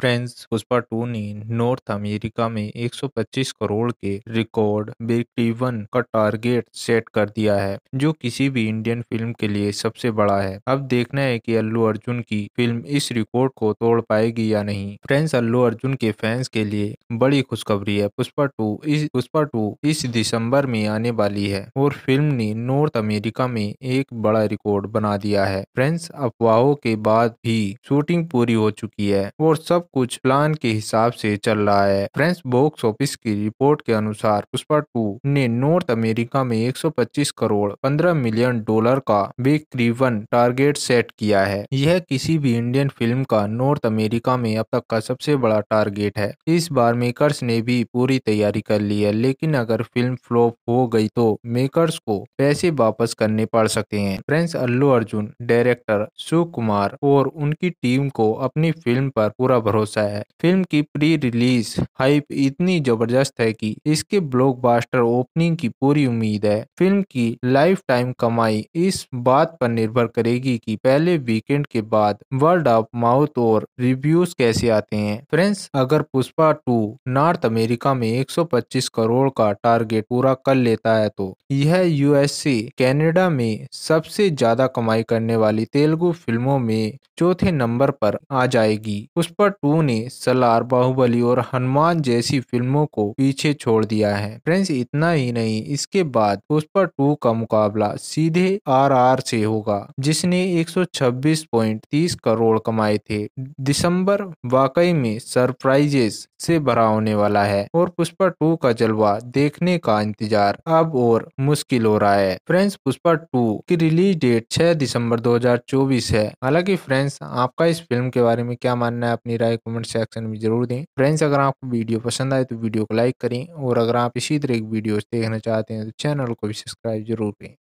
friends Pushpa two ने North America में 125 करोड़ के रिकॉर्ड ब्रेकइवन का टारगेट सेट कर दिया है जो किसी भी इंडियन फिल्म के लिए सबसे बड़ा है अब देखना है कि अल्लू अर्जुन की फिल्म इस रिकॉर्ड को तोड़ पाएगी या नहीं फ्रेंड्स अल्लू अर्जुन के फैंस के लिए बड़ी खुशखबरी है पुष्पा टू इस पुष्पा टू इस दिसंबर में आने वाली है और फिल्म ने नॉर्थ अमेरिका में एक बड़ा रिकॉर्ड बना दिया है फ्रेंड्स अफवाहों के बाद भी शूटिंग पूरी हो चुकी है और सब कुछ प्लान के हिसाब से चल रहा है फ्रेंच बॉक्स ऑफिस की रिपोर्ट के अनुसार पुष्पा टू ने नॉर्थ अमेरिका में 125 करोड़ 15 मिलियन डॉलर का बेकरीबन टारगेट सेट किया है यह किसी भी इंडियन फिल्म का नॉर्थ अमेरिका में अब तक का सबसे बड़ा टारगेट है इस बार मेकर्स ने भी पूरी तैयारी कर ली है लेकिन अगर फिल्म फ्लॉप हो गई तो मेकर्स को पैसे वापस करने पड़ सकते हैं फ्रेंस अल्लू अर्जुन डायरेक्टर शिव कुमार और उनकी टीम को अपनी फिल्म पर पूरा भरोसा भरोसा है फिल्म की प्री रिलीज हाइप इतनी जबरदस्त है कि इसके ब्लॉकबस्टर ओपनिंग की पूरी उम्मीद है फिल्म की लाइफ टाइम कमाई इस बात पर निर्भर करेगी कि पहले वीकेंड के बाद वर्ड ऑफ माउथ और रिव्यूज कैसे आते हैं फ्रेंड्स अगर पुष्पा टू नॉर्थ अमेरिका में 125 करोड़ का टारगेट पूरा कर लेता है तो यह यूएसए कनाडा में सबसे ज्यादा कमाई करने वाली तेलुगु फिल्मों में चौथे नंबर पर आ जाएगी पुष्पा टू टू ने सलार बाहुबली और हनुमान जैसी फिल्मों को पीछे छोड़ दिया है फ्रेंड्स इतना ही नहीं इसके बाद पुष्पा टू का मुकाबला सीधे आर आर से होगा जिसने 126.30 करोड़ कमाए थे दिसंबर वाकई में सरप्राइजेस से भरा होने वाला है और पुष्पा टू का जलवा देखने का इंतजार अब और मुश्किल हो रहा है फ्रेंड्स पुष्पा टू की रिलीज डेट 6 दिसंबर 2024 है हालांकि फ्रेंड्स आपका इस फिल्म के बारे में क्या मानना है अपनी राय कमेंट सेक्शन में जरूर दें फ्रेंड्स अगर आपको वीडियो पसंद आए तो वीडियो को लाइक करें और अगर आप इसी तरह की वीडियोस देखना चाहते हैं तो चैनल को भी सब्सक्राइब जरूर करें